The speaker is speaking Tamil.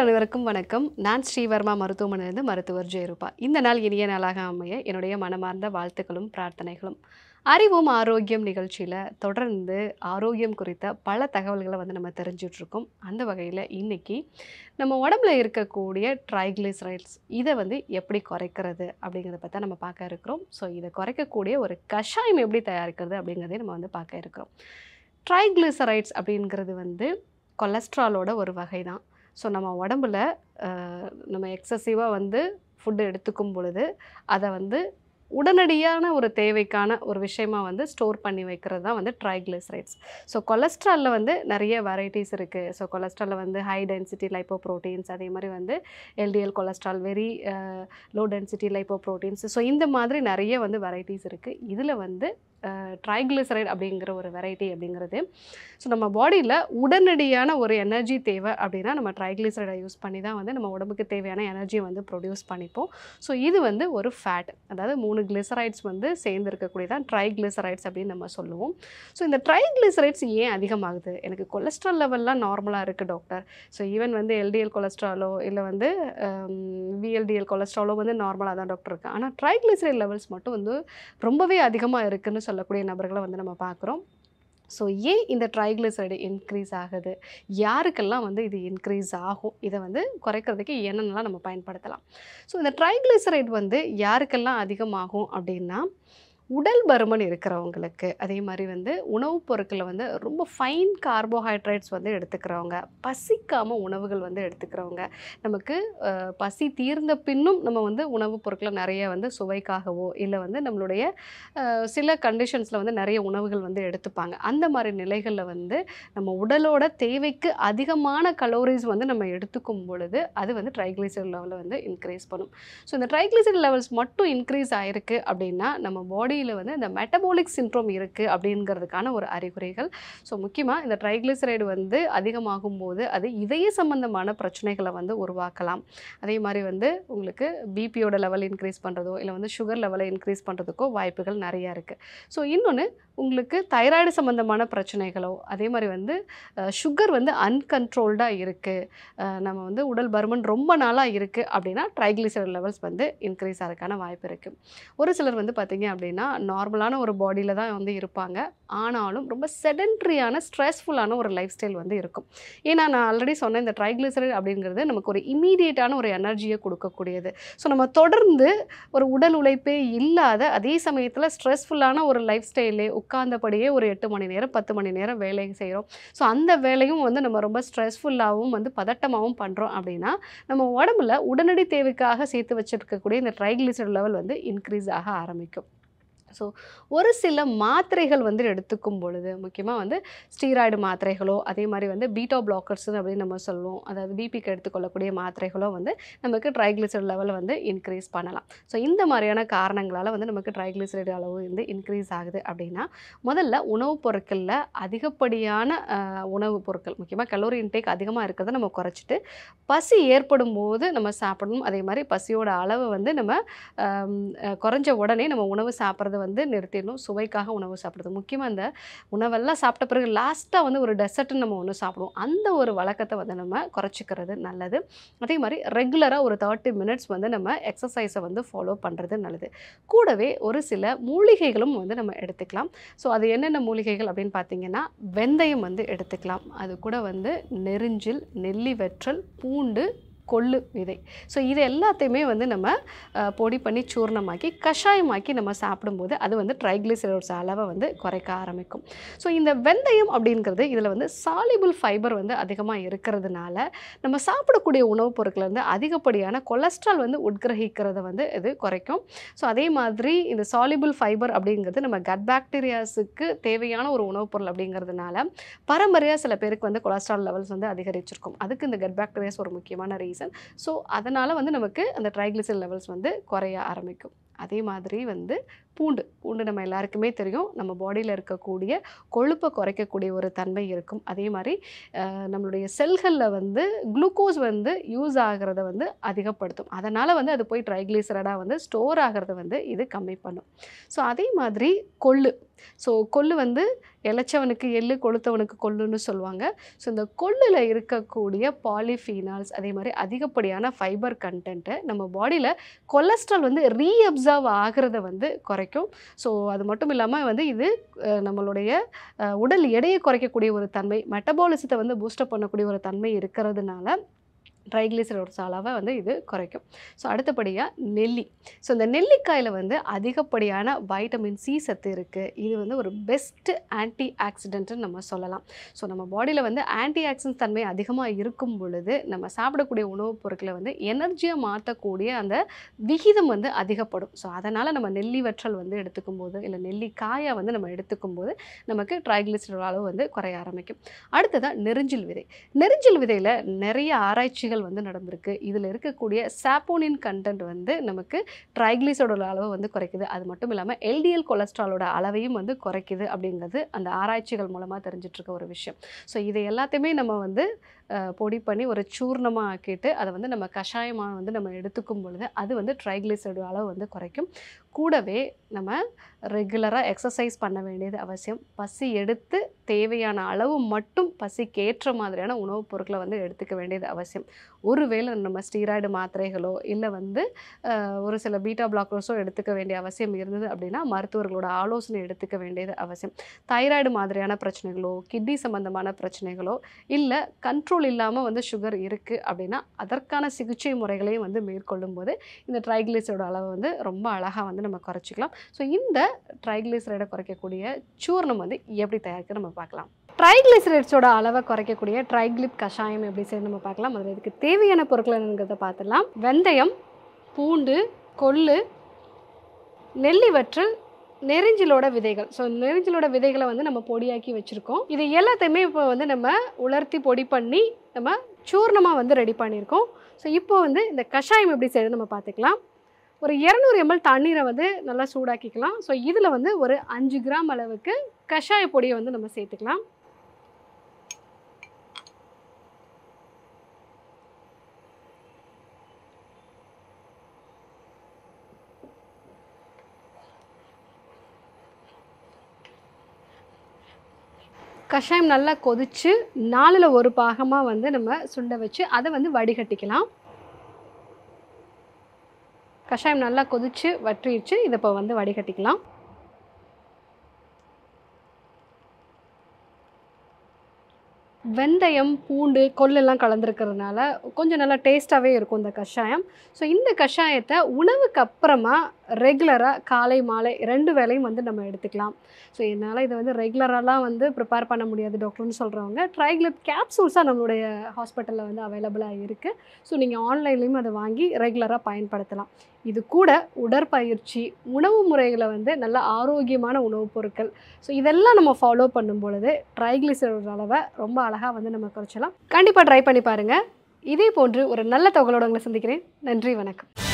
அனைவருக்கும் வணக்கம் நான் ஸ்ரீவர்மா மருத்துவமனையிலிருந்து மருத்துவர் ஜெயரூபா இந்த நாள் இனிய நாளாக அமைய என்னுடைய மனமார்ந்த வாழ்த்துக்களும் பிரார்த்தனைகளும் அறிவும் ஆரோக்கியம் நிகழ்ச்சியில் தொடர்ந்து ஆரோக்கியம் குறித்த பல தகவல்களை வந்து நம்ம தெரிஞ்சிட்ருக்கோம் அந்த வகையில் இன்றைக்கி நம்ம உடம்புல இருக்கக்கூடிய ட்ரைக்ளிசரைட்ஸ் இதை வந்து எப்படி குறைக்கிறது அப்படிங்கிறத பற்றி நம்ம பார்க்க இருக்கிறோம் ஸோ இதை குறைக்கக்கூடிய ஒரு கஷாயம் எப்படி தயாரிக்கிறது அப்படிங்கிறதே நம்ம வந்து பார்க்க இருக்கிறோம் ட்ரைக்ளிசரைட்ஸ் அப்படிங்கிறது வந்து கொலஸ்ட்ராலோட ஒரு வகை தான் ஸோ நம்ம உடம்புல நம்ம எக்ஸசிவாக வந்து ஃபுட்டு எடுத்துக்கும் பொழுது அதை வந்து உடனடியான ஒரு தேவைக்கான ஒரு விஷயமாக வந்து ஸ்டோர் பண்ணி வைக்கிறது தான் வந்து ட்ரைக்ளிசரைட்ஸ் ஸோ கொலஸ்ட்ராலில் வந்து நிறைய வெரைட்டிஸ் இருக்குது ஸோ கொலஸ்ட்ராலில் வந்து ஹை டென்சிட்டி லைப்போ ப்ரோட்டீன்ஸ் அதே மாதிரி வந்து LDL cholesterol very low density lipoproteins so இந்த மாதிரி நிறைய வந்து வெரைட்டிஸ் இருக்குது இதில் வந்து ட்ரைக்ளிசரைட் அப்படிங்கிற ஒரு வெரைட்டி அப்படிங்கிறது ஸோ நம்ம பாடியில் உடனடியான ஒரு எனர்ஜி தேவை அப்படின்னா நம்ம ட்ரைக்ளிசரைடை யூஸ் பண்ணி தான் வந்து நம்ம உடம்புக்கு தேவையான எனர்ஜியை வந்து ப்ரொடியூஸ் பண்ணிப்போம் ஸோ இது வந்து ஒரு ஃபேட் அதாவது மூணு கிளிசரைட்ஸ் வந்து சேர்ந்து இருக்கக்கூடியதான் ட்ரைக்ளிசரைட்ஸ் அப்படின்னு நம்ம சொல்லுவோம் ஸோ இந்த ட்ரைக்ளிசரைட்ஸ் ஏன் அதிகமாகுது எனக்கு கொலஸ்ட்ரால் லெவல்லாம் நார்மலாக இருக்குது டாக்டர் ஸோ ஈவன் வந்து எல்டிஎல் கொலஸ்ட்ராலோ இல்லை வந்து விஎல்டிஎல் கொலஸ்ட்ராலோ வந்து நார்மலாக தான் டாக்டர் இருக்குது ஆனால் ட்ரைக்ளிசரைட் லெவல்ஸ் மட்டும் வந்து ரொம்பவே அதிகமாக இருக்குதுன்னு சொல்லக்கூடிய நபர்களை வந்து நம்ம பார்க்குறோம் ஸோ ஏன் இந்த ட்ரைக்ளிசரைடு இன்க்ரீஸ் ஆகுது யாருக்கெல்லாம் வந்து இது இன்க்ரீஸ் ஆகும் இதை வந்து குறைக்கிறதுக்கு என்னென்னலாம் நம்ம பயன்படுத்தலாம் ஸோ இந்த ட்ரைக்ளிசரைடு வந்து யாருக்கெல்லாம் அதிகமாகும் அப்படின்னா உடல் பருமன் இருக்கிறவங்களுக்கு அதே மாதிரி வந்து உணவுப் பொருட்களை வந்து ரொம்ப ஃபைன் கார்போஹைட்ரேட்ஸ் வந்து எடுத்துக்கிறவங்க பசிக்காமல் உணவுகள் வந்து எடுத்துக்கிறவங்க நமக்கு பசி தீர்ந்த பின்னும் நம்ம வந்து உணவுப் பொருட்களை நிறைய வந்து சுவைக்காகவோ இல்லை வந்து நம்மளுடைய சில கண்டிஷன்ஸில் வந்து நிறைய உணவுகள் வந்து எடுத்துப்பாங்க அந்த மாதிரி நிலைகளில் வந்து நம்ம உடலோட தேவைக்கு அதிகமான கலோரிஸ் வந்து நம்ம எடுத்துக்கும் பொழுது அது வந்து ட்ரைக்ளிசரிட் லெவலில் வந்து இன்க்ரீஸ் பண்ணும் ஸோ இந்த ட்ரைக்ளிசரிட் லெவல்ஸ் மட்டும் இன்க்ரீஸ் ஆகிருக்கு அப்படின்னா நம்ம பாடி மூளையில் வந்து இந்த மெட்டபாலிக் சின்ட்ரோம் இருக்குது அப்படிங்கிறதுக்கான ஒரு அறிகுறிகள் ஸோ முக்கியமாக இந்த ட்ரைக்ளிசரைடு வந்து அதிகமாகும் போது அது இதய சம்பந்தமான பிரச்சனைகளை வந்து உருவாக்கலாம் அதே மாதிரி வந்து உங்களுக்கு பிபியோட லெவல் இன்க்ரீஸ் பண்ணுறதோ இல்லை வந்து சுகர் லெவலை இன்க்ரீஸ் பண்ணுறதுக்கோ வாய்ப்புகள் நிறையா இருக்குது ஸோ இன்னொன்று உங்களுக்கு தைராய்டு சம்மந்தமான பிரச்சனைகளோ அதே மாதிரி வந்து சுகர் வந்து அன்கன்ட்ரோல்டாக இருக்குது நம்ம வந்து உடல் பருமன் ரொம்ப நாளாக இருக்குது அப்படின்னா ட்ரைக்ளிசரைடு லெவல்ஸ் வந்து இன்க்ரீஸ் ஆகிறதுக்கான வாய்ப்பு இருக்குது ஒரு சிலர் வந்து பார்த்திங்க அப்படின்னா பார்த்தீங்கன்னா நார்மலான ஒரு பாடியில் தான் வந்து இருப்பாங்க ஆனாலும் ரொம்ப செடென்ட்ரியான ஸ்ட்ரெஸ்ஃபுல்லான ஒரு லைஃப் ஸ்டைல் வந்து இருக்கும் ஏன்னா நான் ஆல்ரெடி சொன்னேன் இந்த ட்ரைக்ளிசரைட் அப்படிங்கிறது நமக்கு ஒரு இமீடியட்டான ஒரு எனர்ஜியை கொடுக்கக்கூடியது ஸோ நம்ம தொடர்ந்து ஒரு உடல் உழைப்பே இல்லாத அதே சமயத்தில் ஸ்ட்ரெஸ்ஃபுல்லான ஒரு லைஃப் ஸ்டைலே உட்கார்ந்தபடியே ஒரு எட்டு மணி நேரம் பத்து மணி நேரம் வேலை செய்கிறோம் ஸோ அந்த வேலையும் வந்து நம்ம ரொம்ப ஸ்ட்ரெஸ்ஃபுல்லாகவும் வந்து பதட்டமாகவும் பண்ணுறோம் அப்படின்னா நம்ம உடம்புல உடனடி தேவைக்காக சேர்த்து வச்சுருக்கக்கூடிய இந்த ட்ரைக்ளிசரைட் லெவல் வந்து இன்க்ரீஸ் ஆக ஆரம்பிக்கும் ஸோ ஒரு சில மாத்திரைகள் வந்து எடுத்துக்கும் பொழுது முக்கியமாக வந்து ஸ்டீராய்டு மாத்திரைகளோ அதே மாதிரி வந்து பீட்டோ பிளாக்கர்ஸ் அப்படின்னு நம்ம சொல்லுவோம் அதாவது பிபிக்கு எடுத்துக்கொள்ளக்கூடிய மாத்திரைகளோ வந்து நமக்கு ட்ரைக்ளிசரைடு லெவல் வந்து இன்க்ரீஸ் பண்ணலாம் ஸோ இந்த மாதிரியான காரணங்களால் வந்து நமக்கு ட்ரைக்ளிசரைடு அளவு வந்து இன்க்ரீஸ் ஆகுது அப்படின்னா முதல்ல உணவுப் பொருட்களில் அதிகப்படியான உணவுப் பொருட்கள் முக்கியமாக கலோரி இன்டேக் அதிகமாக இருக்கிறத நம்ம குறைச்சிட்டு பசி ஏற்படும் போது நம்ம சாப்பிடணும் அதே மாதிரி பசியோட அளவு வந்து நம்ம குறைஞ்ச உடனே நம்ம உணவு சாப்பிட்றது வந்து நிறுத்திடணும் சுவைக்காக உணவு சாப்பிட்றது முக்கியமாக இந்த உணவெல்லாம் சாப்பிட்ட பிறகு லாஸ்ட்டாக வந்து ஒரு டெசர்ட்டு நம்ம ஒன்று சாப்பிடுவோம் அந்த ஒரு வழக்கத்தை வந்து நம்ம குறைச்சிக்கிறது நல்லது அதே மாதிரி ரெகுலராக ஒரு தேர்ட்டி மினிட்ஸ் வந்து நம்ம எக்ஸசைஸை வந்து ஃபாலோ பண்ணுறது நல்லது கூடவே ஒரு சில மூலிகைகளும் வந்து நம்ம எடுத்துக்கலாம் ஸோ அது என்னென்ன மூலிகைகள் அப்படின்னு பார்த்தீங்கன்னா வெந்தயம் வந்து எடுத்துக்கலாம் அது கூட வந்து நெருஞ்சில் நெல்லி வெற்றல் பூண்டு கொள்ளு விதை ஸோ இது எல்லாத்தையுமே வந்து நம்ம பொடி பண்ணி சூர்ணமாக்கி கஷாயமாக்கி நம்ம சாப்பிடும்போது அது வந்து ட்ரைக்ளிசரோட்ஸ் அளவை வந்து குறைக்க ஆரம்பிக்கும் ஸோ இந்த வெந்தயம் அப்படிங்கிறது இதில் வந்து சாலிபிள் ஃபைபர் வந்து அதிகமாக இருக்கிறதுனால நம்ம சாப்பிடக்கூடிய உணவுப் பொருட்கள் வந்து அதிகப்படியான கொலஸ்ட்ரால் வந்து உட்கிரகிக்கிறத வந்து இது குறைக்கும் ஸோ அதே மாதிரி இந்த சாலிபிள் ஃபைபர் அப்படிங்கிறது நம்ம கட் பாக்டீரியாஸுக்கு தேவையான ஒரு உணவுப் பொருள் அப்படிங்கிறதுனால பரம்பரையாக சில பேருக்கு வந்து கொலஸ்ட்ரால் லெவல்ஸ் வந்து அதிகரிச்சிருக்கும் அதுக்கு இந்த கட் பாக்டீரியாஸ் ஒரு முக்கியமான ரீசன் ரீசன் ஸோ அதனால் வந்து நமக்கு அந்த ட்ரைக்ளிசல் லெவல்ஸ் வந்து குறைய ஆரம்பிக்கும் அதே மாதிரி வந்து பூண்டு பூண்டு நம்ம எல்லாருக்குமே தெரியும் நம்ம பாடியில் இருக்கக்கூடிய கொழுப்பை குறைக்கக்கூடிய ஒரு தன்மை இருக்கும் அதே மாதிரி நம்மளுடைய செல்களில் வந்து குளுக்கோஸ் வந்து யூஸ் ஆகிறத வந்து அதிகப்படுத்தும் அதனால் வந்து அது போய் ட்ரைக்ளிசரடாக வந்து ஸ்டோர் ஆகிறத வந்து இது கம்மி பண்ணும் ஸோ அதே மாதிரி கொள்ளு ஸோ கொள்ளு வந்து இழைச்சவனுக்கு எள்ளு கொளுத்தவனுக்கு கொள்ளுன்னு சொல்லுவாங்க ஸோ இந்த கொள்ளில் இருக்கக்கூடிய பாலிஃபீனால்ஸ் அதே மாதிரி அதிகப்படியான ஃபைபர் கண்டென்ட்டு நம்ம பாடியில் கொலஸ்ட்ரால் வந்து ரீஅப்சர்வ் அப்சர்வ் ஆகிறத வந்து குறைக்கும் ஸோ அது மட்டும் இல்லாமல் வந்து இது நம்மளுடைய உடல் எடையை குறைக்கக்கூடிய ஒரு தன்மை மெட்டபாலிசத்தை வந்து பூஸ்டப் பண்ணக்கூடிய ஒரு தன்மை இருக்கிறதுனால ட்ரைக்ளிசரோட்ஸ் அளவை வந்து இது குறைக்கும் ஸோ அடுத்தபடியாக நெல்லி ஸோ இந்த நெல்லிக்காயில் வந்து அதிகப்படியான வைட்டமின் சி சத்து இருக்குது இது வந்து ஒரு பெஸ்ட்டு ஆன்டி ஆக்சிடென்ட்னு நம்ம சொல்லலாம் ஸோ நம்ம பாடியில் வந்து ஆன்டி ஆக்சிடென்ட் தன்மை அதிகமாக இருக்கும் பொழுது நம்ம சாப்பிடக்கூடிய உணவுப் பொருட்களை வந்து எனர்ஜியாக மாற்றக்கூடிய அந்த விகிதம் வந்து அதிகப்படும் ஸோ அதனால் நம்ம நெல்லி வற்றல் வந்து எடுத்துக்கும் போது இல்லை நெல்லிக்காயை வந்து நம்ம எடுத்துக்கும் போது நமக்கு ட்ரைக்ளிசரோட் அளவு வந்து குறைய ஆரம்பிக்கும் அடுத்ததாக நெருஞ்சில் விதை நெருஞ்சில் விதையில் நிறைய ஆராய்ச்சிகள் ஆய்வுகள் வந்து நடந்திருக்கு இதில் இருக்கக்கூடிய சாப்போனின் கண்டென்ட் வந்து நமக்கு ட்ரைக்ளிசோடோட அளவு வந்து குறைக்குது அது மட்டும் இல்லாமல் எல்டிஎல் கொலஸ்ட்ராலோட அளவையும் வந்து குறைக்குது அப்படிங்கிறது அந்த ஆராய்ச்சிகள் மூலமாக தெரிஞ்சிட்ருக்க ஒரு விஷயம் ஸோ இதை எல்லாத்தையுமே நம்ம வந்து பொடி பண்ணி ஒரு சூர்ணமாக ஆக்கிட்டு அதை வந்து நம்ம கஷாயமாக வந்து நம்ம எடுத்துக்கும் பொழுது அது வந்து ட்ரைக்ளிசைடு அளவு வந்து குறைக்கும் கூடவே நம்ம ரெகுலராக எக்ஸசைஸ் பண்ண வேண்டியது அவசியம் பசி எடுத்து தேவையான அளவு மட்டும் பசிக்கு ஏற்ற மாதிரியான உணவுப் பொருட்களை வந்து எடுத்துக்க வேண்டியது அவசியம் ஒருவேளை நம்ம ஸ்டீராய்டு மாத்திரைகளோ இல்லை வந்து ஒரு சில பீட்டா பிளாக்கர்ஸோ எடுத்துக்க வேண்டிய அவசியம் இருந்தது அப்படின்னா மருத்துவர்களோட ஆலோசனை எடுத்துக்க வேண்டியது அவசியம் தைராய்டு மாதிரியான பிரச்சனைகளோ கிட்னி சம்மந்தமான பிரச்சனைகளோ இல்லை கண்ட்ரோல் இல்லாமல் வந்து சுகர் இருக்குது அப்படின்னா அதற்கான சிகிச்சை முறைகளையும் வந்து மேற்கொள்ளும் போது இந்த ட்ரைக்ளிசரோட அளவை வந்து ரொம்ப அழகாக வந்து நம்ம குறைச்சிக்கலாம் ஸோ இந்த ட்ரைக்ளிசரைடை குறைக்கக்கூடிய சூர்ணம் வந்து எப்படி தயாரிக்க நம்ம பார்க்கலாம் ட்ரைக்ளிசரைட்ஸோட அளவை குறைக்கக்கூடிய ட்ரைக்ளிப் கஷாயம் எப்படி சரி நம்ம பார்க்கலாம் அதில் இதுக்கு தேவையான பொருட்கள் என்னங்கிறத பார்த்துடலாம் வெந்தயம் பூண்டு கொள்ளு நெல்லி வற்றல் நெரிஞ்சிலோட விதைகள் ஸோ நெரிஞ்சிலோட விதைகளை வந்து நம்ம பொடியாக்கி வச்சுருக்கோம் இது எல்லாத்தையுமே இப்போ வந்து நம்ம உலர்த்தி பொடி பண்ணி நம்ம சூர்ணமாக வந்து ரெடி பண்ணியிருக்கோம் ஸோ இப்போ வந்து இந்த கஷாயம் எப்படி செய்யுது நம்ம பார்த்துக்கலாம் ஒரு இரநூறு எம்எல் தண்ணீரை வந்து நல்லா சூடாக்கிக்கலாம் ஸோ இதில் வந்து ஒரு அஞ்சு கிராம் அளவுக்கு கஷாய பொடியை வந்து நம்ம சேர்த்துக்கலாம் கஷாயம் நல்லா கொதித்து நாலில் ஒரு பாகமாக வந்து நம்ம சுண்ட வச்சு அதை வந்து வடிகட்டிக்கலாம் கஷாயம் நல்லா கொதித்து வற்றிடுச்சு இதை இப்போ வந்து வடிகட்டிக்கலாம் வெந்தயம் பூண்டு கொல்லெல்லாம் கலந்துருக்கிறதுனால கொஞ்சம் நல்லா டேஸ்ட்டாகவே இருக்கும் இந்த கஷாயம் ஸோ இந்த கஷாயத்தை உணவுக்கு அப்புறமா ரெகுலராக காலை மாலை ரெண்டு வேலையும் வந்து நம்ம எடுத்துக்கலாம் ஸோ என்னால் இதை வந்து ரெகுலரெலாம் வந்து ப்ரிப்பேர் பண்ண முடியாது டாக்டர்னு சொல்கிறவங்க ட்ரைக்ளிப் கேப்சூல்ஸாக நம்மளுடைய ஹாஸ்பிட்டலில் வந்து அவைலபிளாக இருக்குது ஸோ நீங்கள் ஆன்லைன்லேயும் அதை வாங்கி ரெகுலராக பயன்படுத்தலாம் இது கூட உடற்பயிற்சி உணவு முறைகளை வந்து நல்ல ஆரோக்கியமான உணவுப் பொருட்கள் ஸோ இதெல்லாம் நம்ம ஃபாலோ பண்ணும் பொழுது ட்ரைக்ளிசரோட அளவை ரொம்ப அழகாக வந்து நம்ம குறைச்சலாம் கண்டிப்பாக ட்ரை பண்ணி பாருங்கள் இதே போன்று ஒரு நல்ல தகவலோடு உங்களை சந்திக்கிறேன் நன்றி வணக்கம்